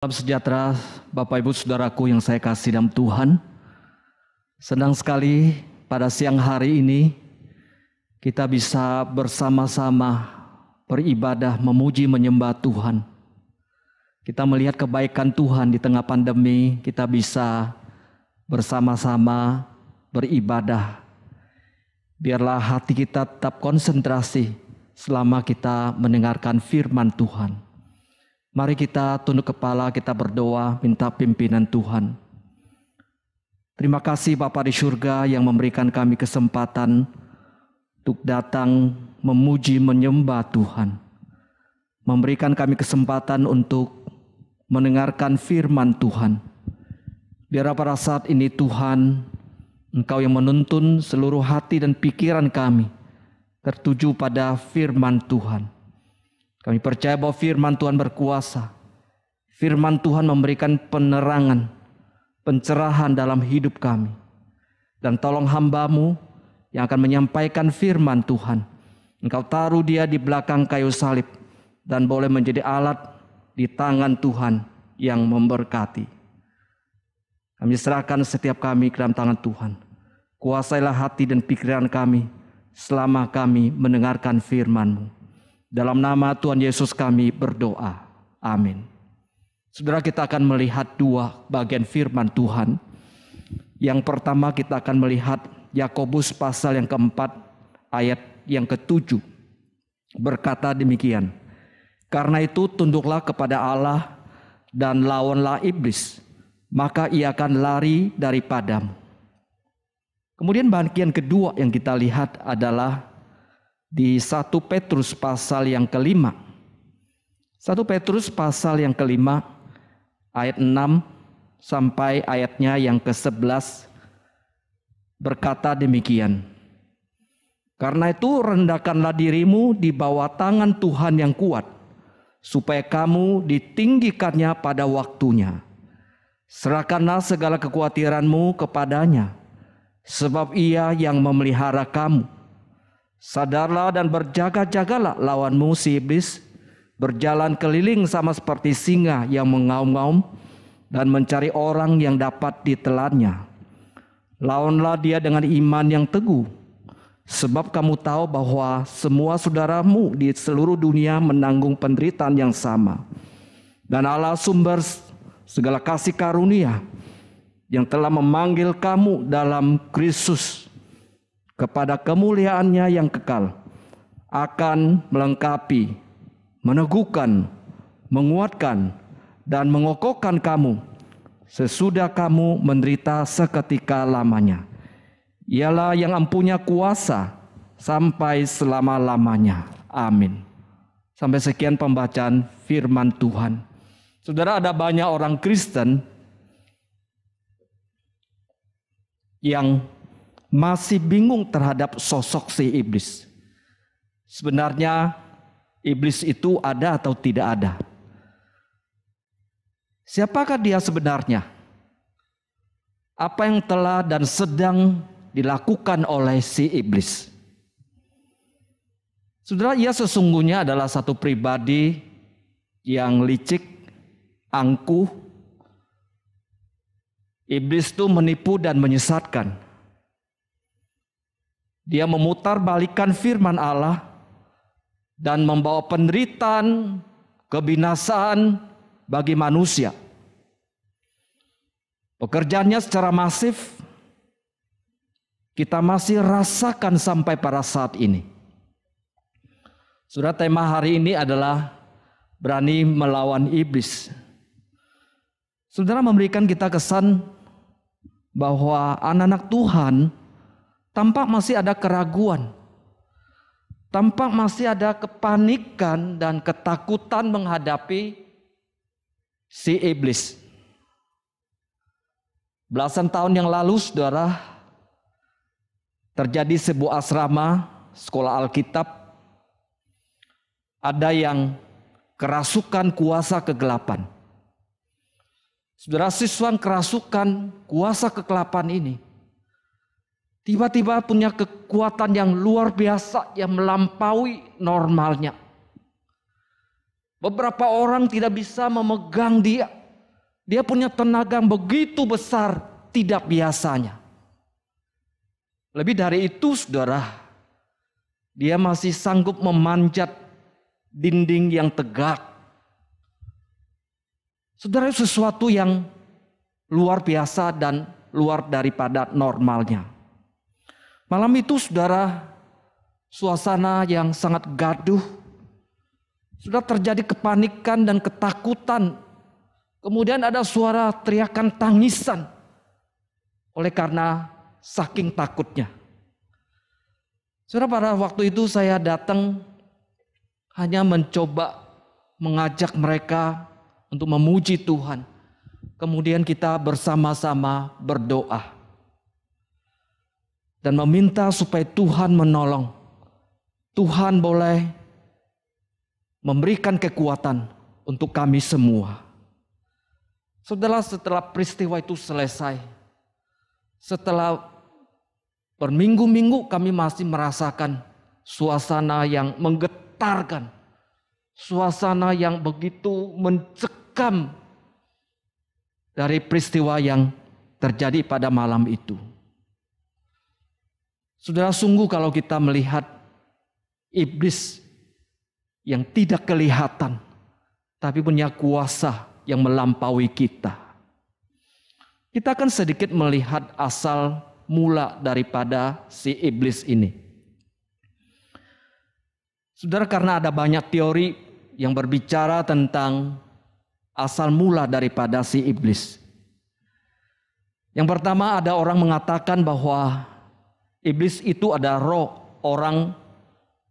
Salam sejahtera Bapak Ibu Saudaraku yang saya kasih dalam Tuhan. Senang sekali pada siang hari ini kita bisa bersama-sama beribadah memuji menyembah Tuhan. Kita melihat kebaikan Tuhan di tengah pandemi, kita bisa bersama-sama beribadah. Biarlah hati kita tetap konsentrasi selama kita mendengarkan firman Tuhan. Mari kita tunduk kepala, kita berdoa, minta pimpinan Tuhan. Terima kasih Bapak di surga yang memberikan kami kesempatan untuk datang memuji menyembah Tuhan. Memberikan kami kesempatan untuk mendengarkan firman Tuhan. Biar pada saat ini Tuhan, Engkau yang menuntun seluruh hati dan pikiran kami tertuju pada firman Tuhan. Kami percaya bahwa firman Tuhan berkuasa. Firman Tuhan memberikan penerangan, pencerahan dalam hidup kami. Dan tolong hambamu yang akan menyampaikan firman Tuhan. Engkau taruh dia di belakang kayu salib dan boleh menjadi alat di tangan Tuhan yang memberkati. Kami serahkan setiap kami ke dalam tangan Tuhan. Kuasailah hati dan pikiran kami selama kami mendengarkan firman-Mu. Dalam nama Tuhan Yesus kami berdoa. Amin. Saudara kita akan melihat dua bagian firman Tuhan. Yang pertama kita akan melihat Yakobus pasal yang keempat ayat yang ketujuh. Berkata demikian. Karena itu tunduklah kepada Allah dan lawanlah iblis. Maka ia akan lari daripadamu. Kemudian bagian kedua yang kita lihat adalah di 1 Petrus pasal yang kelima. 1 Petrus pasal yang kelima ayat 6 sampai ayatnya yang ke-11 berkata demikian. Karena itu rendahkanlah dirimu di bawah tangan Tuhan yang kuat, supaya kamu ditinggikannya pada waktunya. Serahkanlah segala kekhawatiranmu kepadanya, sebab ia yang memelihara kamu. Sadarlah dan berjaga-jagalah lawanmu si iblis berjalan keliling sama seperti singa yang mengaum-ngaum dan mencari orang yang dapat ditelannya. Lawanlah dia dengan iman yang teguh, sebab kamu tahu bahwa semua saudaramu di seluruh dunia menanggung penderitaan yang sama. Dan Allah sumber segala kasih karunia yang telah memanggil kamu dalam Kristus kepada kemuliaannya yang kekal akan melengkapi, meneguhkan, menguatkan, dan mengokohkan kamu sesudah kamu menderita seketika lamanya. Ialah yang empunya kuasa sampai selama-lamanya. Amin. Sampai sekian pembacaan firman Tuhan. Saudara ada banyak orang Kristen yang masih bingung terhadap sosok si iblis. Sebenarnya iblis itu ada atau tidak ada? Siapakah dia sebenarnya? Apa yang telah dan sedang dilakukan oleh si iblis? Saudara, ia sesungguhnya adalah satu pribadi yang licik, angkuh. Iblis itu menipu dan menyesatkan. Dia memutarbalikkan firman Allah dan membawa penderitaan, kebinasaan bagi manusia. Pekerjaannya secara masif kita masih rasakan sampai pada saat ini. Surat tema hari ini adalah berani melawan iblis. Saudara memberikan kita kesan bahwa anak-anak Tuhan tampak masih ada keraguan. Tampak masih ada kepanikan dan ketakutan menghadapi si iblis. Belasan tahun yang lalu, saudara, terjadi sebuah asrama sekolah Alkitab. Ada yang kerasukan kuasa kegelapan. Saudara siswa kerasukan kuasa kegelapan ini Tiba-tiba punya kekuatan yang luar biasa yang melampaui normalnya. Beberapa orang tidak bisa memegang dia. Dia punya tenaga yang begitu besar, tidak biasanya. Lebih dari itu, saudara, dia masih sanggup memanjat dinding yang tegak. Saudara, sesuatu yang luar biasa dan luar daripada normalnya. Malam itu saudara suasana yang sangat gaduh. Sudah terjadi kepanikan dan ketakutan. Kemudian ada suara teriakan tangisan. Oleh karena saking takutnya. Saudara pada waktu itu saya datang hanya mencoba mengajak mereka untuk memuji Tuhan. Kemudian kita bersama-sama berdoa dan meminta supaya Tuhan menolong. Tuhan boleh memberikan kekuatan untuk kami semua. Saudara, setelah peristiwa itu selesai, setelah berminggu-minggu kami masih merasakan suasana yang menggetarkan, suasana yang begitu mencekam dari peristiwa yang terjadi pada malam itu. Saudara sungguh kalau kita melihat iblis yang tidak kelihatan tapi punya kuasa yang melampaui kita. Kita akan sedikit melihat asal mula daripada si iblis ini. Saudara karena ada banyak teori yang berbicara tentang asal mula daripada si iblis. Yang pertama ada orang mengatakan bahwa Iblis itu ada roh orang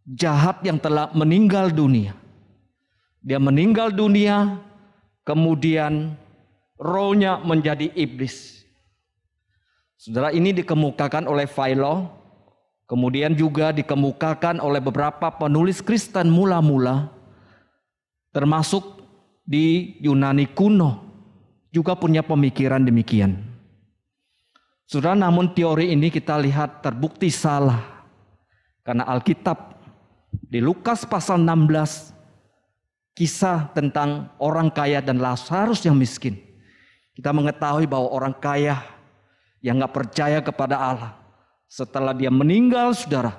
jahat yang telah meninggal dunia. Dia meninggal dunia, kemudian rohnya menjadi iblis. Saudara ini dikemukakan oleh Philo, kemudian juga dikemukakan oleh beberapa penulis Kristen mula-mula, termasuk di Yunani kuno, juga punya pemikiran demikian. Sudah namun teori ini kita lihat terbukti salah. Karena Alkitab di Lukas pasal 16 kisah tentang orang kaya dan Lazarus yang miskin. Kita mengetahui bahwa orang kaya yang nggak percaya kepada Allah setelah dia meninggal saudara,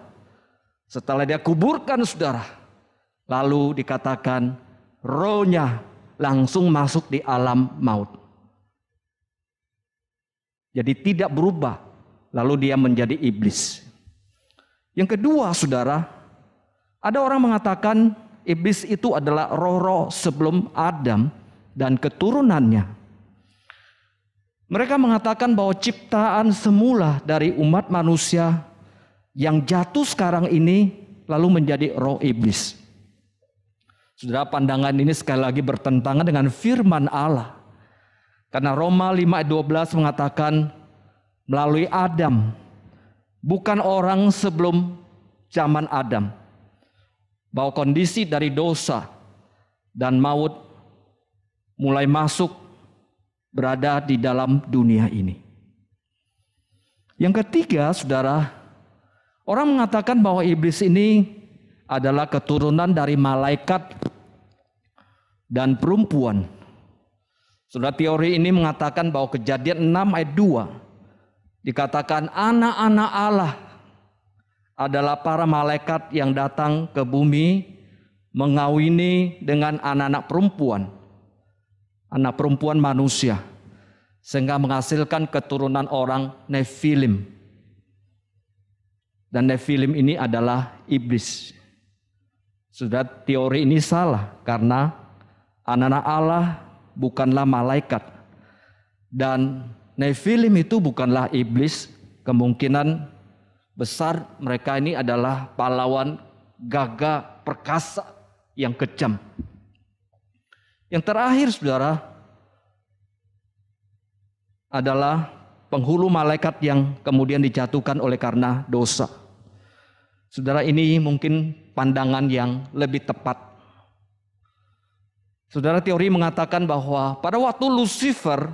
setelah dia kuburkan saudara, lalu dikatakan rohnya langsung masuk di alam maut. Jadi tidak berubah. Lalu dia menjadi iblis. Yang kedua, saudara, ada orang mengatakan iblis itu adalah roh-roh sebelum Adam dan keturunannya. Mereka mengatakan bahwa ciptaan semula dari umat manusia yang jatuh sekarang ini lalu menjadi roh iblis. Saudara, pandangan ini sekali lagi bertentangan dengan firman Allah karena Roma 5 ayat 12 mengatakan melalui Adam bukan orang sebelum zaman Adam bahwa kondisi dari dosa dan maut mulai masuk berada di dalam dunia ini. Yang ketiga, Saudara, orang mengatakan bahwa iblis ini adalah keturunan dari malaikat dan perempuan. Sudah teori ini mengatakan bahwa kejadian 6 ayat 2 dikatakan anak-anak Allah adalah para malaikat yang datang ke bumi mengawini dengan anak-anak perempuan. Anak perempuan manusia. Sehingga menghasilkan keturunan orang Nephilim. Dan Nefilim ini adalah iblis. Sudah teori ini salah karena anak-anak Allah bukanlah malaikat. Dan Nefilim itu bukanlah iblis, kemungkinan besar mereka ini adalah pahlawan gagah perkasa yang kejam. Yang terakhir saudara adalah penghulu malaikat yang kemudian dijatuhkan oleh karena dosa. Saudara ini mungkin pandangan yang lebih tepat Saudara teori mengatakan bahwa pada waktu Lucifer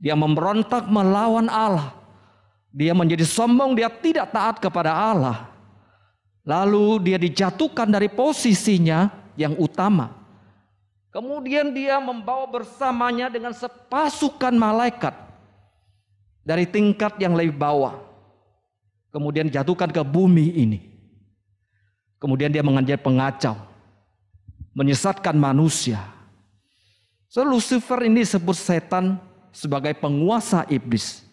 dia memberontak melawan Allah. Dia menjadi sombong, dia tidak taat kepada Allah. Lalu dia dijatuhkan dari posisinya yang utama. Kemudian dia membawa bersamanya dengan sepasukan malaikat dari tingkat yang lebih bawah. Kemudian jatuhkan ke bumi ini. Kemudian dia mengajar pengacau menyesatkan manusia. So, Lucifer ini disebut setan sebagai penguasa iblis.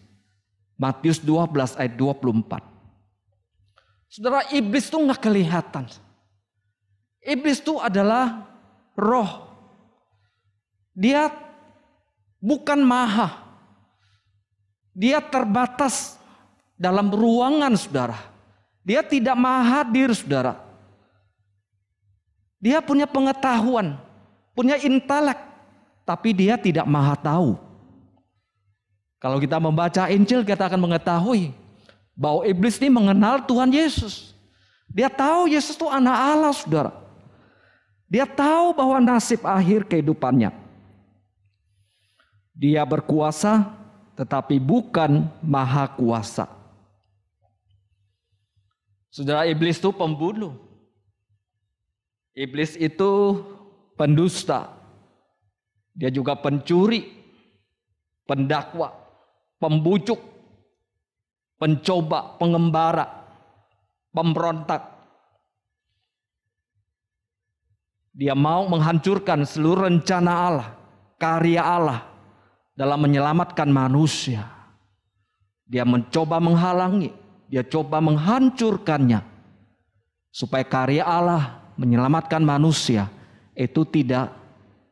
Matius 12 ayat 24. Saudara iblis itu nggak kelihatan. Iblis itu adalah roh. Dia bukan maha. Dia terbatas dalam ruangan saudara. Dia tidak maha hadir saudara. Dia punya pengetahuan, punya intelek, tapi dia tidak maha tahu. Kalau kita membaca Injil, kita akan mengetahui bahwa iblis ini mengenal Tuhan Yesus. Dia tahu Yesus itu anak Allah, saudara. Dia tahu bahwa nasib akhir kehidupannya. Dia berkuasa, tetapi bukan maha kuasa. Saudara iblis itu pembunuh. Iblis itu pendusta. Dia juga pencuri, pendakwa, pembucuk, pencoba, pengembara, pemberontak. Dia mau menghancurkan seluruh rencana Allah, karya Allah dalam menyelamatkan manusia. Dia mencoba menghalangi, dia coba menghancurkannya supaya karya Allah menyelamatkan manusia itu tidak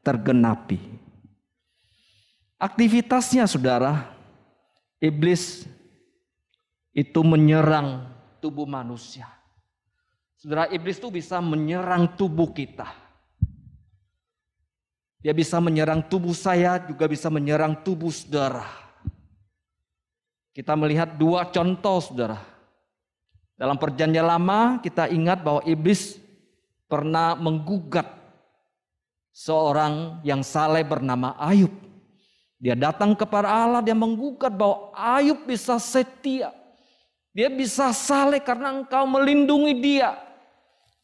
tergenapi. Aktivitasnya saudara, iblis itu menyerang tubuh manusia. Saudara, iblis itu bisa menyerang tubuh kita. Dia bisa menyerang tubuh saya, juga bisa menyerang tubuh saudara. Kita melihat dua contoh saudara. Dalam perjanjian lama kita ingat bahwa iblis pernah menggugat seorang yang saleh bernama Ayub. Dia datang kepada Allah, dia menggugat bahwa Ayub bisa setia. Dia bisa saleh karena engkau melindungi dia.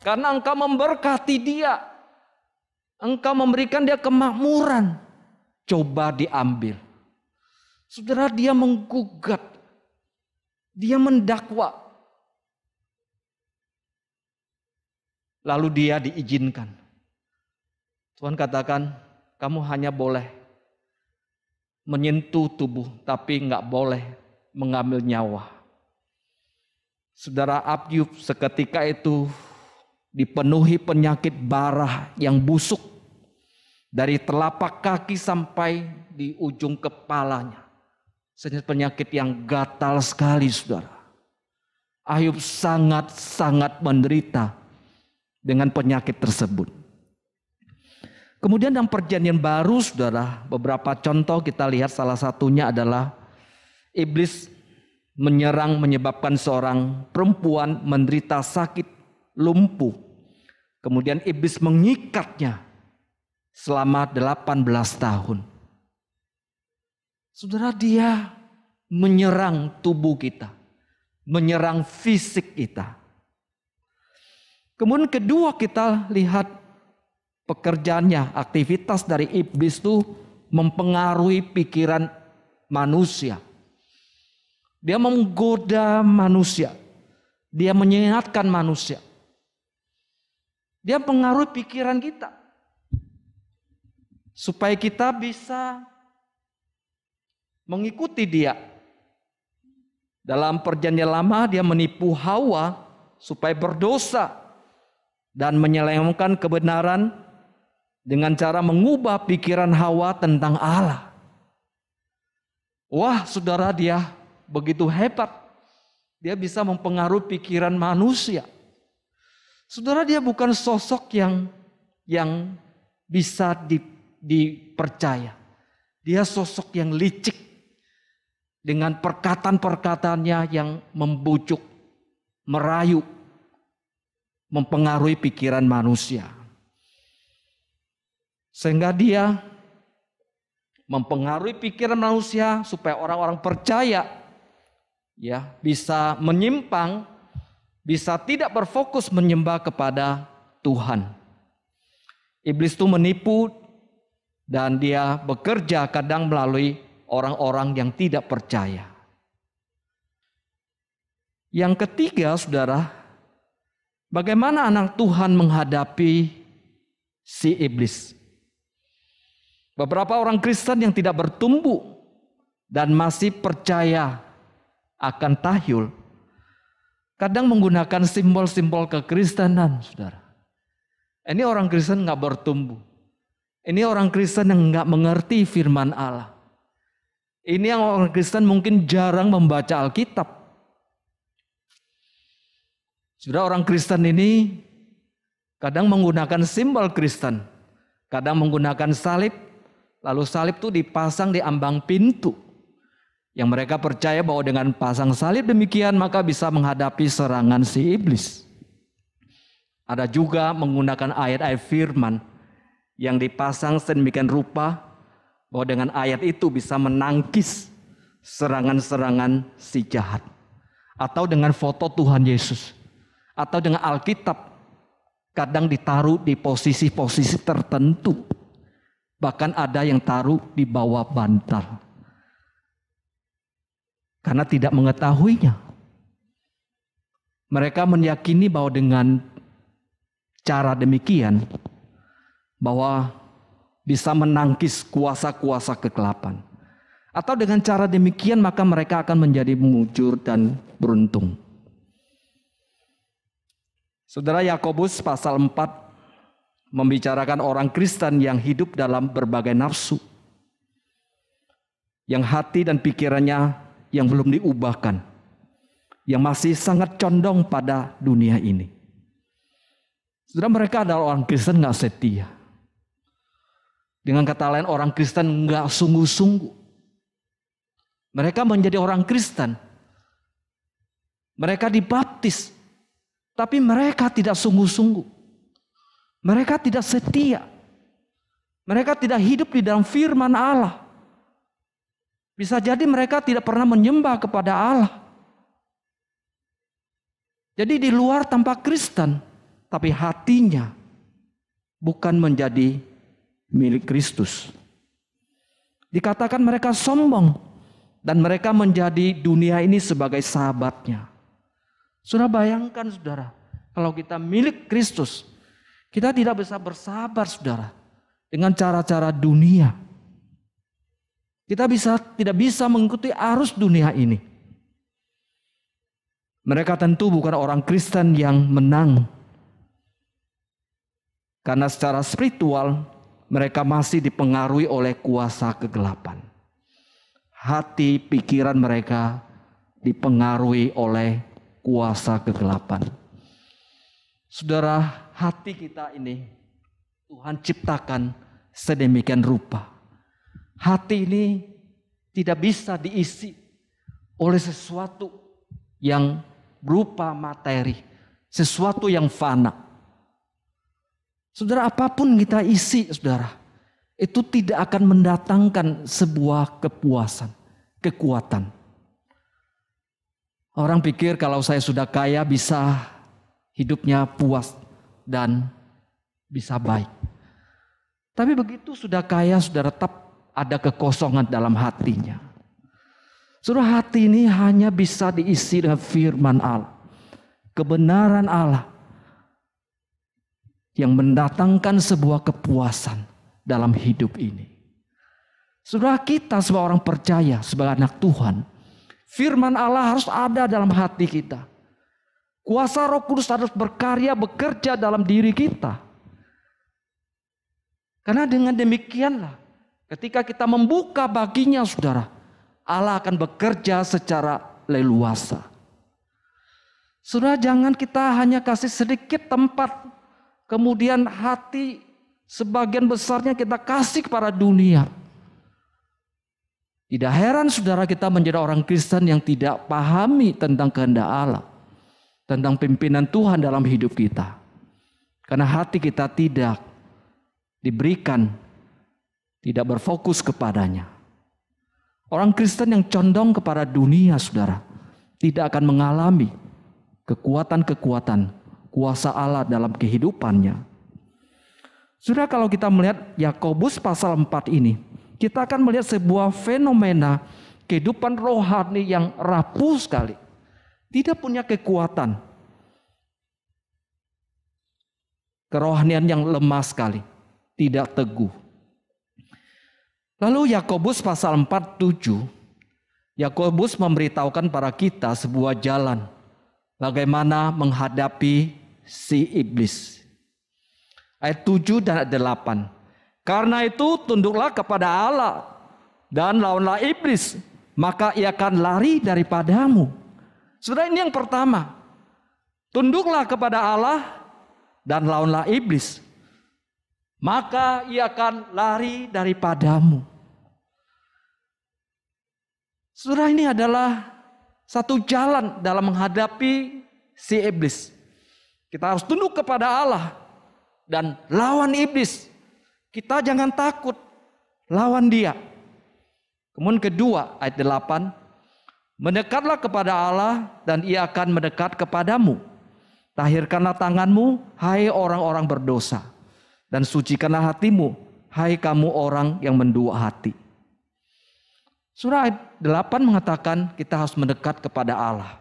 Karena engkau memberkati dia. Engkau memberikan dia kemakmuran. Coba diambil. Saudara dia menggugat. Dia mendakwa lalu dia diizinkan. Tuhan katakan, kamu hanya boleh menyentuh tubuh, tapi nggak boleh mengambil nyawa. Saudara Abyub seketika itu dipenuhi penyakit barah yang busuk dari telapak kaki sampai di ujung kepalanya. Senyap penyakit yang gatal sekali saudara. Ayub sangat-sangat menderita dengan penyakit tersebut. Kemudian dalam perjanjian baru saudara, beberapa contoh kita lihat salah satunya adalah iblis menyerang menyebabkan seorang perempuan menderita sakit lumpuh. Kemudian iblis mengikatnya selama 18 tahun. Saudara dia menyerang tubuh kita, menyerang fisik kita, Kemudian kedua kita lihat pekerjaannya, aktivitas dari iblis itu mempengaruhi pikiran manusia. Dia menggoda manusia. Dia menyehatkan manusia. Dia pengaruhi pikiran kita. Supaya kita bisa mengikuti dia. Dalam perjanjian lama dia menipu Hawa supaya berdosa dan menyelengkan kebenaran dengan cara mengubah pikiran Hawa tentang Allah. Wah, saudara dia begitu hebat. Dia bisa mempengaruhi pikiran manusia. Saudara dia bukan sosok yang yang bisa di, dipercaya. Dia sosok yang licik dengan perkataan-perkataannya yang membujuk, merayu, mempengaruhi pikiran manusia. Sehingga dia mempengaruhi pikiran manusia supaya orang-orang percaya ya bisa menyimpang, bisa tidak berfokus menyembah kepada Tuhan. Iblis itu menipu dan dia bekerja kadang melalui orang-orang yang tidak percaya. Yang ketiga, saudara, Bagaimana anak Tuhan menghadapi si iblis? Beberapa orang Kristen yang tidak bertumbuh dan masih percaya akan tahyul, kadang menggunakan simbol-simbol kekristenan, saudara. Ini orang Kristen nggak bertumbuh. Ini orang Kristen yang nggak mengerti firman Allah. Ini yang orang Kristen mungkin jarang membaca Alkitab. Sudah orang Kristen ini kadang menggunakan simbol Kristen, kadang menggunakan salib, lalu salib itu dipasang di ambang pintu. Yang mereka percaya bahwa dengan pasang salib demikian maka bisa menghadapi serangan si iblis. Ada juga menggunakan ayat-ayat firman yang dipasang sedemikian rupa bahwa dengan ayat itu bisa menangkis serangan-serangan si jahat. Atau dengan foto Tuhan Yesus atau dengan Alkitab kadang ditaruh di posisi-posisi tertentu. Bahkan ada yang taruh di bawah bantal. Karena tidak mengetahuinya. Mereka meyakini bahwa dengan cara demikian bahwa bisa menangkis kuasa-kuasa kegelapan. Atau dengan cara demikian maka mereka akan menjadi mujur dan beruntung. Saudara Yakobus pasal 4 membicarakan orang Kristen yang hidup dalam berbagai nafsu. Yang hati dan pikirannya yang belum diubahkan. Yang masih sangat condong pada dunia ini. Saudara mereka adalah orang Kristen nggak setia. Dengan kata lain orang Kristen nggak sungguh-sungguh. Mereka menjadi orang Kristen. Mereka dibaptis, tapi mereka tidak sungguh-sungguh. Mereka tidak setia. Mereka tidak hidup di dalam firman Allah. Bisa jadi mereka tidak pernah menyembah kepada Allah. Jadi di luar tanpa Kristen, tapi hatinya bukan menjadi milik Kristus. Dikatakan mereka sombong dan mereka menjadi dunia ini sebagai sahabatnya. Sudah bayangkan saudara, kalau kita milik Kristus, kita tidak bisa bersabar saudara dengan cara-cara dunia. Kita bisa tidak bisa mengikuti arus dunia ini. Mereka tentu bukan orang Kristen yang menang. Karena secara spiritual mereka masih dipengaruhi oleh kuasa kegelapan. Hati pikiran mereka dipengaruhi oleh kuasa kegelapan. Saudara, hati kita ini Tuhan ciptakan sedemikian rupa. Hati ini tidak bisa diisi oleh sesuatu yang berupa materi, sesuatu yang fana. Saudara, apapun kita isi, saudara, itu tidak akan mendatangkan sebuah kepuasan, kekuatan. Orang pikir kalau saya sudah kaya bisa hidupnya puas dan bisa baik. Tapi begitu sudah kaya, sudah tetap ada kekosongan dalam hatinya. Surah hati ini hanya bisa diisi dengan firman Allah. Kebenaran Allah yang mendatangkan sebuah kepuasan dalam hidup ini. Sudah kita sebagai orang percaya, sebagai anak Tuhan, Firman Allah harus ada dalam hati kita. Kuasa Roh Kudus harus berkarya, bekerja dalam diri kita. Karena dengan demikianlah ketika kita membuka baginya Saudara, Allah akan bekerja secara leluasa. Saudara jangan kita hanya kasih sedikit tempat kemudian hati sebagian besarnya kita kasih kepada dunia. Tidak heran saudara kita menjadi orang Kristen yang tidak pahami tentang kehendak Allah. Tentang pimpinan Tuhan dalam hidup kita. Karena hati kita tidak diberikan, tidak berfokus kepadanya. Orang Kristen yang condong kepada dunia saudara. Tidak akan mengalami kekuatan-kekuatan kuasa Allah dalam kehidupannya. Sudah kalau kita melihat Yakobus pasal 4 ini, kita akan melihat sebuah fenomena kehidupan rohani yang rapuh sekali. Tidak punya kekuatan. Kerohanian yang lemah sekali. Tidak teguh. Lalu Yakobus pasal 47, Yakobus memberitahukan para kita sebuah jalan bagaimana menghadapi si iblis. Ayat 7 dan 8. Karena itu tunduklah kepada Allah dan lawanlah iblis, maka ia akan lari daripadamu. Sudah ini yang pertama. Tunduklah kepada Allah dan lawanlah iblis, maka ia akan lari daripadamu. Surah ini adalah satu jalan dalam menghadapi si iblis. Kita harus tunduk kepada Allah dan lawan iblis kita jangan takut lawan dia. Kemudian kedua ayat 8, mendekatlah kepada Allah dan ia akan mendekat kepadamu. Tahirkanlah tanganmu, hai orang-orang berdosa. Dan sucikanlah hatimu, hai kamu orang yang mendua hati. Surah ayat 8 mengatakan kita harus mendekat kepada Allah.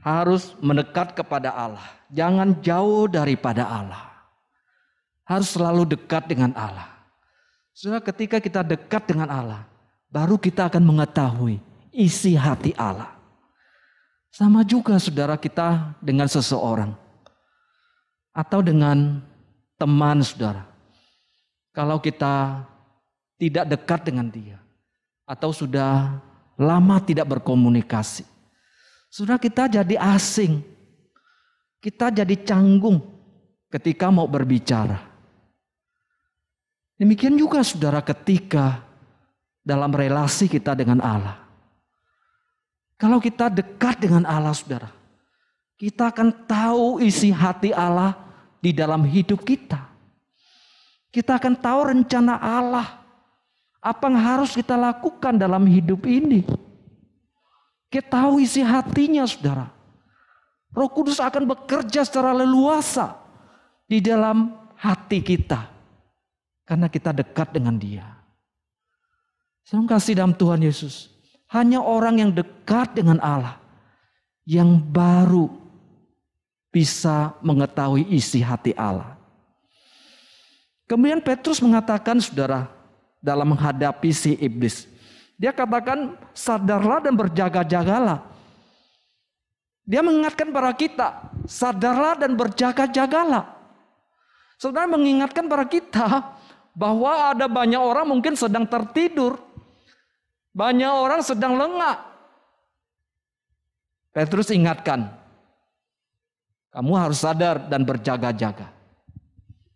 Harus mendekat kepada Allah. Jangan jauh daripada Allah harus selalu dekat dengan Allah. Sudah ketika kita dekat dengan Allah, baru kita akan mengetahui isi hati Allah. Sama juga saudara kita dengan seseorang atau dengan teman saudara. Kalau kita tidak dekat dengan dia atau sudah lama tidak berkomunikasi. Sudah kita jadi asing. Kita jadi canggung ketika mau berbicara. Demikian juga saudara ketika dalam relasi kita dengan Allah. Kalau kita dekat dengan Allah saudara, kita akan tahu isi hati Allah di dalam hidup kita. Kita akan tahu rencana Allah. Apa yang harus kita lakukan dalam hidup ini. Kita tahu isi hatinya saudara. Roh Kudus akan bekerja secara leluasa di dalam hati kita. Karena kita dekat dengan dia. Senang kasih dalam Tuhan Yesus. Hanya orang yang dekat dengan Allah. Yang baru bisa mengetahui isi hati Allah. Kemudian Petrus mengatakan saudara dalam menghadapi si iblis. Dia katakan sadarlah dan berjaga-jagalah. Dia mengingatkan para kita, sadarlah dan berjaga-jagalah. Saudara mengingatkan para kita bahwa ada banyak orang mungkin sedang tertidur. Banyak orang sedang lengah. Petrus ingatkan, kamu harus sadar dan berjaga-jaga.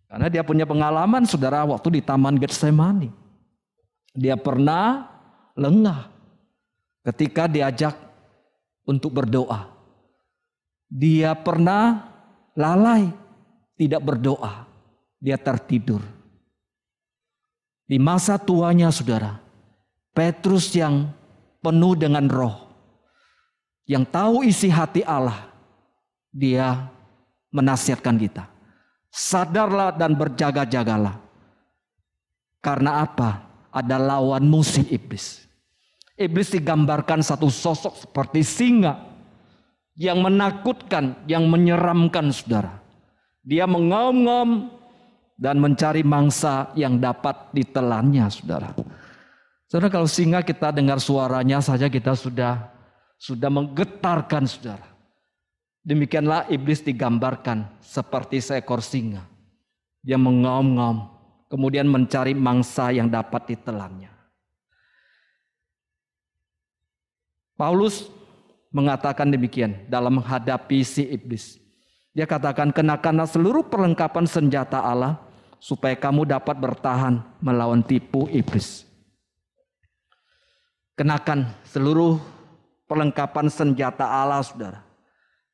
Karena dia punya pengalaman saudara waktu di Taman Getsemani. Dia pernah lengah ketika diajak untuk berdoa. Dia pernah lalai, tidak berdoa. Dia tertidur. Di masa tuanya saudara, Petrus yang penuh dengan roh, yang tahu isi hati Allah, dia menasihatkan kita. Sadarlah dan berjaga-jagalah. Karena apa? Ada lawan musuh iblis. Iblis digambarkan satu sosok seperti singa yang menakutkan, yang menyeramkan saudara. Dia mengaum-ngaum dan mencari mangsa yang dapat ditelannya, saudara. Saudara kalau singa kita dengar suaranya saja kita sudah sudah menggetarkan, saudara. Demikianlah iblis digambarkan seperti seekor singa yang mengaum-ngaum, kemudian mencari mangsa yang dapat ditelannya. Paulus mengatakan demikian dalam menghadapi si iblis. Dia katakan kenakanlah seluruh perlengkapan senjata Allah supaya kamu dapat bertahan melawan tipu iblis. Kenakan seluruh perlengkapan senjata Allah, saudara.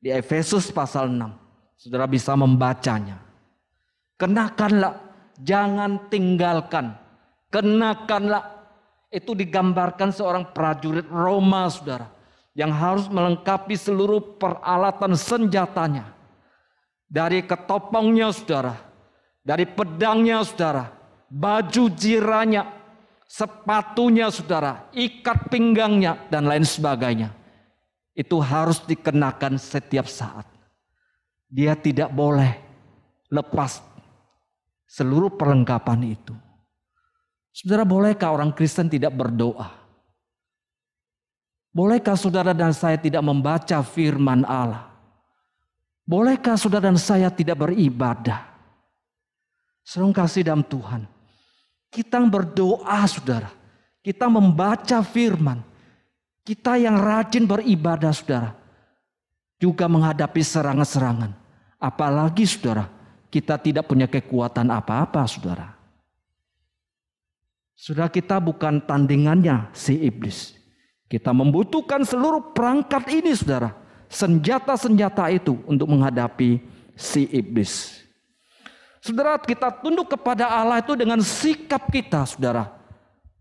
Di Efesus pasal 6, saudara bisa membacanya. Kenakanlah, jangan tinggalkan. Kenakanlah, itu digambarkan seorang prajurit Roma, saudara. Yang harus melengkapi seluruh peralatan senjatanya. Dari ketopongnya, saudara dari pedangnya saudara, baju jiranya, sepatunya saudara, ikat pinggangnya, dan lain sebagainya. Itu harus dikenakan setiap saat. Dia tidak boleh lepas seluruh perlengkapan itu. Saudara, bolehkah orang Kristen tidak berdoa? Bolehkah saudara dan saya tidak membaca firman Allah? Bolehkah saudara dan saya tidak beribadah? Selalu kasih dalam Tuhan. Kita berdoa saudara. Kita membaca firman. Kita yang rajin beribadah saudara. Juga menghadapi serangan-serangan. Apalagi saudara, kita tidak punya kekuatan apa-apa saudara. Sudah kita bukan tandingannya si iblis. Kita membutuhkan seluruh perangkat ini saudara. Senjata-senjata itu untuk menghadapi si iblis. Saudara, kita tunduk kepada Allah itu dengan sikap kita, saudara.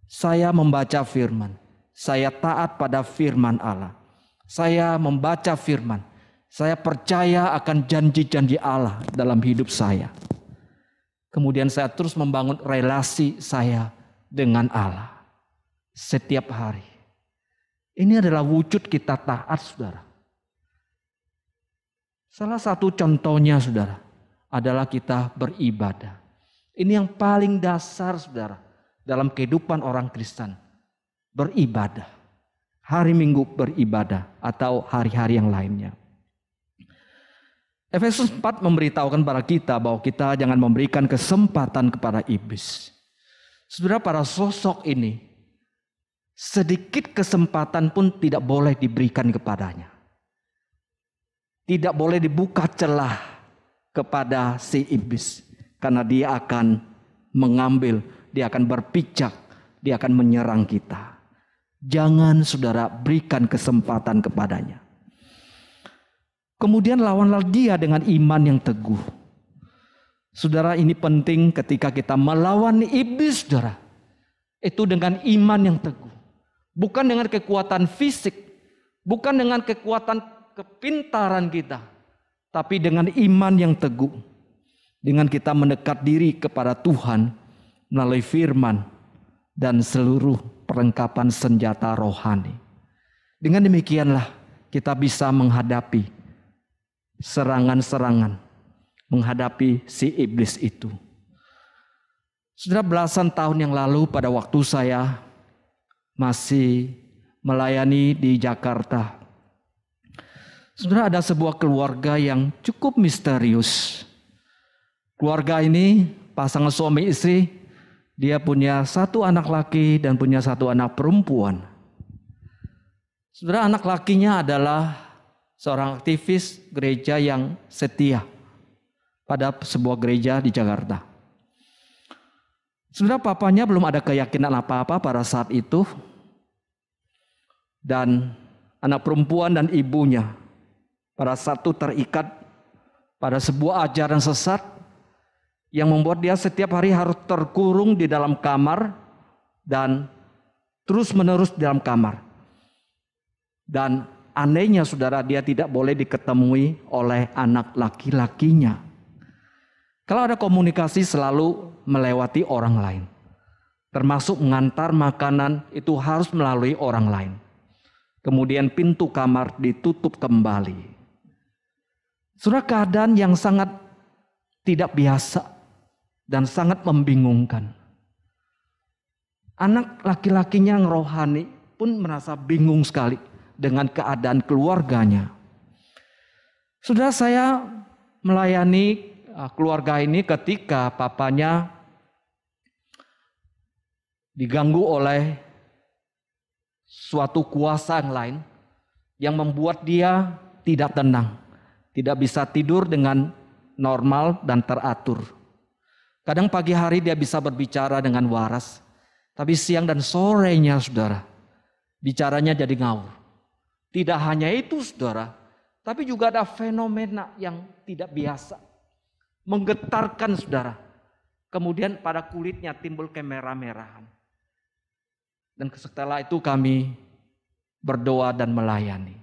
Saya membaca firman. Saya taat pada firman Allah. Saya membaca firman. Saya percaya akan janji-janji Allah dalam hidup saya. Kemudian saya terus membangun relasi saya dengan Allah. Setiap hari. Ini adalah wujud kita taat, saudara. Salah satu contohnya, saudara adalah kita beribadah. Ini yang paling dasar saudara dalam kehidupan orang Kristen. Beribadah. Hari Minggu beribadah atau hari-hari yang lainnya. Efesus 4 memberitahukan kepada kita bahwa kita jangan memberikan kesempatan kepada iblis. Sebenarnya para sosok ini sedikit kesempatan pun tidak boleh diberikan kepadanya. Tidak boleh dibuka celah kepada si iblis karena dia akan mengambil, dia akan berpijak, dia akan menyerang kita. Jangan saudara berikan kesempatan kepadanya. Kemudian lawanlah dia dengan iman yang teguh. Saudara ini penting ketika kita melawan iblis saudara. Itu dengan iman yang teguh. Bukan dengan kekuatan fisik. Bukan dengan kekuatan kepintaran kita tapi dengan iman yang teguh. Dengan kita mendekat diri kepada Tuhan melalui firman dan seluruh perlengkapan senjata rohani. Dengan demikianlah kita bisa menghadapi serangan-serangan, menghadapi si iblis itu. Sudah belasan tahun yang lalu pada waktu saya masih melayani di Jakarta. Sebenarnya ada sebuah keluarga yang cukup misterius. Keluarga ini pasangan suami istri, dia punya satu anak laki dan punya satu anak perempuan. Sebenarnya anak lakinya adalah seorang aktivis gereja yang setia pada sebuah gereja di Jakarta. Sebenarnya papanya belum ada keyakinan apa-apa pada saat itu. Dan anak perempuan dan ibunya pada satu terikat pada sebuah ajaran sesat yang membuat dia setiap hari harus terkurung di dalam kamar dan terus-menerus di dalam kamar. Dan anehnya saudara dia tidak boleh diketemui oleh anak laki-lakinya. Kalau ada komunikasi selalu melewati orang lain. Termasuk mengantar makanan itu harus melalui orang lain. Kemudian pintu kamar ditutup kembali sudah keadaan yang sangat tidak biasa dan sangat membingungkan. Anak laki-lakinya yang rohani pun merasa bingung sekali dengan keadaan keluarganya. Sudah saya melayani eh, keluarga ini ketika papanya diganggu oleh suatu kuasa yang lain yang membuat dia tidak tenang. Tidak bisa tidur dengan normal dan teratur. Kadang pagi hari dia bisa berbicara dengan waras, tapi siang dan sorenya saudara, bicaranya jadi ngawur. Tidak hanya itu saudara, tapi juga ada fenomena yang tidak biasa. Menggetarkan saudara. Kemudian pada kulitnya timbul kemerah-merahan. Dan setelah itu kami berdoa dan melayani.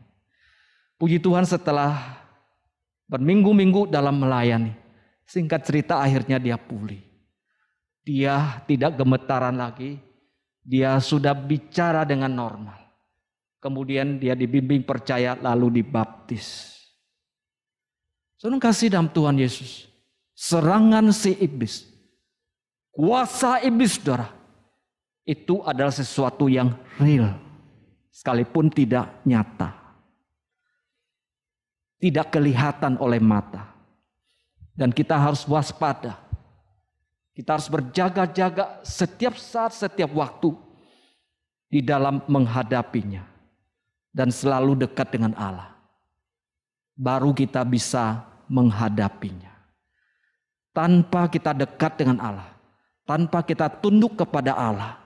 Puji Tuhan setelah berminggu-minggu dalam melayani. Singkat cerita akhirnya dia pulih. Dia tidak gemetaran lagi, dia sudah bicara dengan normal. Kemudian dia dibimbing percaya lalu dibaptis. Senang kasih dalam Tuhan Yesus. Serangan si iblis. Kuasa iblis saudara. Itu adalah sesuatu yang real. Sekalipun tidak nyata tidak kelihatan oleh mata. Dan kita harus waspada. Kita harus berjaga-jaga setiap saat, setiap waktu di dalam menghadapinya dan selalu dekat dengan Allah. Baru kita bisa menghadapinya. Tanpa kita dekat dengan Allah, tanpa kita tunduk kepada Allah,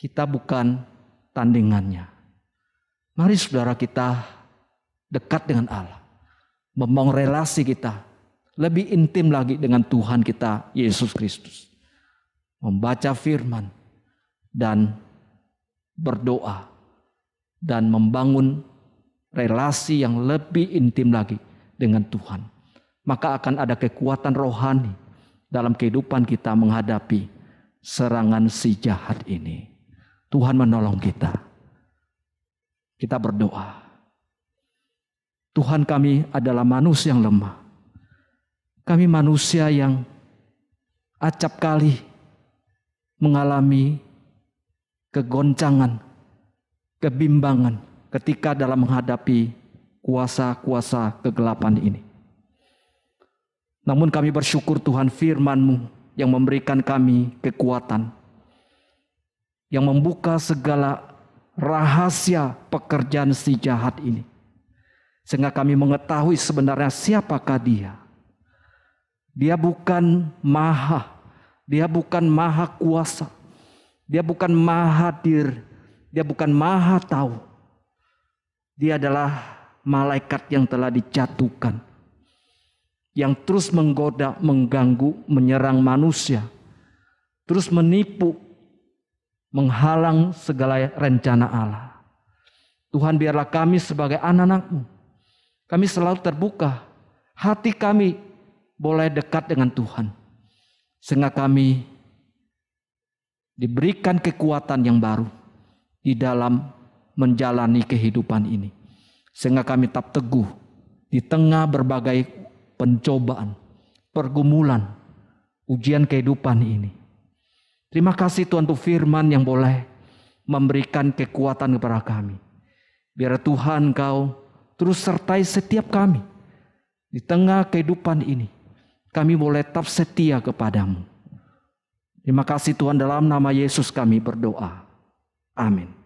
kita bukan tandingannya. Mari saudara kita dekat dengan Allah. Membangun relasi kita lebih intim lagi dengan Tuhan kita Yesus Kristus. Membaca firman dan berdoa dan membangun relasi yang lebih intim lagi dengan Tuhan. Maka akan ada kekuatan rohani dalam kehidupan kita menghadapi serangan si jahat ini. Tuhan menolong kita. Kita berdoa. Tuhan kami adalah manusia yang lemah. Kami manusia yang acap kali mengalami kegoncangan, kebimbangan ketika dalam menghadapi kuasa-kuasa kegelapan ini. Namun kami bersyukur Tuhan firman-Mu yang memberikan kami kekuatan. Yang membuka segala rahasia pekerjaan si jahat ini. Sehingga kami mengetahui sebenarnya siapakah dia. Dia bukan maha, dia bukan maha kuasa, dia bukan maha dir, dia bukan maha tahu. Dia adalah malaikat yang telah dijatuhkan. Yang terus menggoda, mengganggu, menyerang manusia. Terus menipu, menghalang segala rencana Allah. Tuhan biarlah kami sebagai anak-anakmu kami selalu terbuka. Hati kami boleh dekat dengan Tuhan. Sehingga kami diberikan kekuatan yang baru di dalam menjalani kehidupan ini. Sehingga kami tetap teguh di tengah berbagai pencobaan, pergumulan, ujian kehidupan ini. Terima kasih Tuhan untuk firman yang boleh memberikan kekuatan kepada kami. Biar Tuhan kau terus sertai setiap kami di tengah kehidupan ini. Kami boleh tetap setia kepadamu. Terima kasih Tuhan dalam nama Yesus kami berdoa. Amin.